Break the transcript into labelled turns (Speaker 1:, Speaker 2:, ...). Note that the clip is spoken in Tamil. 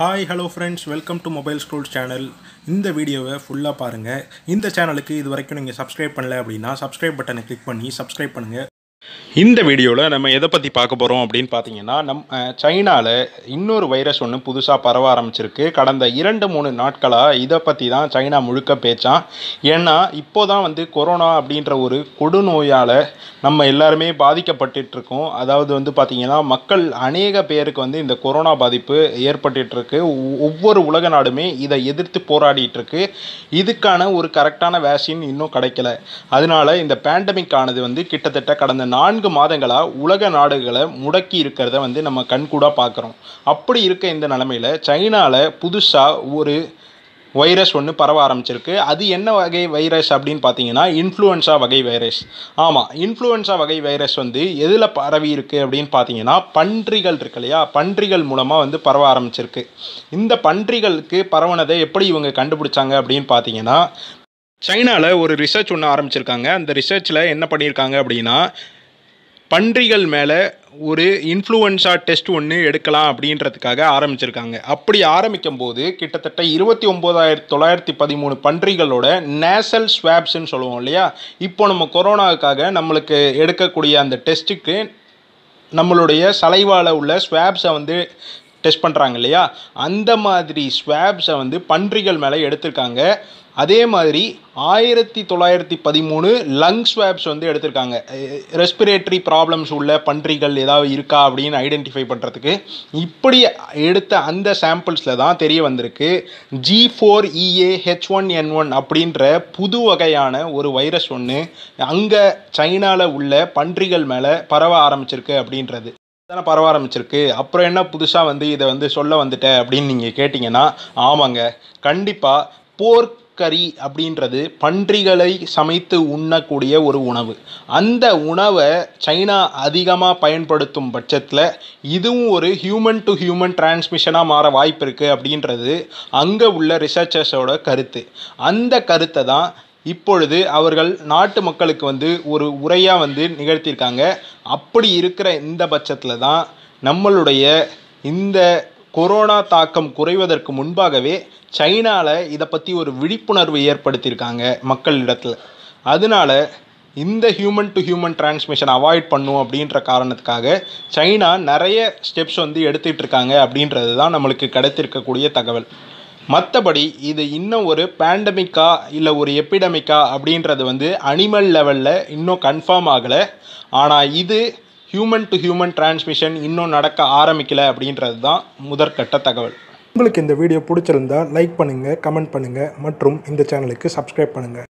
Speaker 1: hi hello friends welcome to mobile scrolls channel இந்த வீடியோவை ஃபுல்லாக பாருங்கள் இந்த சேனலுக்கு இது வரைக்கும் நீங்கள் சப்ஸ்கிரைப் பண்ணல அப்படின்னா சப்ஸ்கிரைப் பட்டனை கிளிக் பண்ணி சப்ஸ்கிரைப் பண்ணுங்கள் இந்த வீடியோவில் நம்ம எதை பற்றி பார்க்க போகிறோம் அப்படின்னு பார்த்தீங்கன்னா நம் சைனாவில் இன்னொரு வைரஸ் ஒன்று புதுசாக பரவ ஆரம்பிச்சிருக்கு கடந்த இரண்டு மூணு நாட்களாக இதை பற்றி தான் சைனா முழுக்க பேச்சான் ஏன்னா இப்போ தான் வந்து கொரோனா அப்படின்ற ஒரு கொடுநோயால் நம்ம எல்லாருமே பாதிக்கப்பட்டுருக்கோம் அதாவது வந்து பார்த்திங்கன்னா மக்கள் அநேக பேருக்கு வந்து இந்த கொரோனா பாதிப்பு ஏற்பட்டுருக்கு ஒவ்வொரு உலக நாடுமே இதை எதிர்த்து போராடிட்டுருக்கு இதுக்கான ஒரு கரெக்டான வேக்சின் இன்னும் கிடைக்கல அதனால இந்த பேண்டமிக் ஆனது வந்து கிட்டத்தட்ட கடந்த நான்கு மாதங்களாக உலக நாடுகளை முடக்கி இருக்கிறத வந்து நம்ம கண்கூடாக பார்க்குறோம் அப்படி இருக்க இந்த நிலமையில் சைனாவில் புதுசாக ஒரு வைரஸ் ஒன்று பரவ ஆரம்பிச்சிருக்கு அது என்ன வகை வைரஸ் அப்படின்னு பார்த்தீங்கன்னா இன்ஃப்ளூயன்ஸா வகை வைரஸ் ஆமாம் இன்ஃப்ளூயன்ஸா வகை வைரஸ் வந்து எதில் பரவி இருக்குது அப்படின்னு பார்த்தீங்கன்னா பன்றிகள் இருக்கு இல்லையா பன்றிகள் மூலமாக வந்து பரவ ஆரம்பிச்சிருக்கு இந்த பன்றிகளுக்கு பரவனதை எப்படி இவங்க கண்டுபிடிச்சாங்க அப்படின்னு பார்த்தீங்கன்னா சைனாவில் ஒரு ரிசர்ச் ஒன்று ஆரம்பிச்சிருக்காங்க அந்த ரிசர்ச்சில் என்ன பண்ணியிருக்காங்க அப்படின்னா பன்றிகள் மேலே ஒரு இன்ஃப்ளூவன்ஸா டெஸ்ட் ஒன்று எடுக்கலாம் அப்படின்றதுக்காக ஆரம்பிச்சிருக்காங்க அப்படி ஆரம்பிக்கும் போது கிட்டத்தட்ட இருபத்தி ஒம்போதாயிரத்தி தொள்ளாயிரத்தி பதிமூணு பன்றிகளோட நேசல் ஸ்வாப்ஸ்ன்னு சொல்லுவோம் இல்லையா இப்போ நம்ம கொரோனாவுக்காக நம்மளுக்கு எடுக்கக்கூடிய அந்த டெஸ்ட்டுக்கு நம்மளுடைய சலைவால் உள்ள ஸ்வாப்ஸை வந்து டெஸ்ட் பண்ணுறாங்க இல்லையா அந்த மாதிரி ஸ்வாப்ஸை வந்து பன்றிகள் மேலே எடுத்திருக்காங்க அதே மாதிரி ஆயிரத்தி தொள்ளாயிரத்தி பதிமூணு லங் ஸ்வாப்ஸ் வந்து எடுத்திருக்காங்க ரெஸ்பிரேட்டரி ப்ராப்ளம்ஸ் உள்ள பன்றிகள் ஏதாவது இருக்கா அப்படின்னு ஐடென்டிஃபை பண்ணுறதுக்கு இப்படி எடுத்த அந்த சாம்பிள்ஸில் தான் தெரிய வந்திருக்கு G four E A H one N one அப்படின்ற புது வகையான ஒரு வைரஸ் ஒன்று அங்கே சைனாவில் உள்ள பன்றிகள் மேலே பரவ ஆரம்பிச்சிருக்கு அப்படின்றது தானே பரவ ஆரம்பிச்சிருக்கு அப்புறம் என்ன புதுசாக வந்து இதை வந்து சொல்ல வந்துட்டேன் அப்படின்னு நீங்கள் கேட்டிங்கன்னா ஆமாங்க கண்டிப்பாக போர்க்கறி அப்படின்றது பன்றிகளை சமைத்து உண்ணக்கூடிய ஒரு உணவு அந்த உணவை சைனா அதிகமாக பயன்படுத்தும் பட்சத்தில் இதுவும் ஒரு ஹியூமன் டு ஹியூமன் டிரான்ஸ்மிஷனாக மாற வாய்ப்பு இருக்குது அப்படின்றது அங்கே உள்ள ரிசர்ச்சர்ஸோட கருத்து அந்த கருத்தை தான் இப்பொழுது அவர்கள் நாட்டு மக்களுக்கு வந்து ஒரு உரையாக வந்து நிகழ்த்தியிருக்காங்க அப்படி இருக்கிற இந்த பட்சத்தில் தான் நம்மளுடைய இந்த கொரோனா தாக்கம் குறைவதற்கு முன்பாகவே சைனாவில் இதை பற்றி ஒரு விழிப்புணர்வு ஏற்படுத்தியிருக்காங்க மக்களிடத்தில் அதனால இந்த human to human transmission avoid பண்ணும் அப்படின்ற காரணத்துக்காக சைனா நிறைய ஸ்டெப்ஸ் வந்து எடுத்துகிட்டு இருக்காங்க அப்படின்றது தான் நம்மளுக்கு கிடைத்திருக்கக்கூடிய தகவல் மற்றபடி இது இன்னும் ஒரு பேண்டமிக்கா இல்லை ஒரு எப்பிடமிக்கா அப்படின்றது வந்து அனிமல் லெவலில் இன்னும் கன்ஃபார்ம் ஆகலை ஆனால் இது ஹியூமன் டு ஹியூமன் டிரான்ஸ்மிஷன் இன்னும் நடக்க ஆரம்பிக்கலை அப்படின்றது தான் முதற்கட்ட தகவல் உங்களுக்கு இந்த வீடியோ பிடிச்சிருந்தா லைக் பண்ணுங்கள் கமெண்ட் பண்ணுங்கள் மற்றும் இந்த சேனலுக்கு சப்ஸ்கிரைப் பண்ணுங்கள்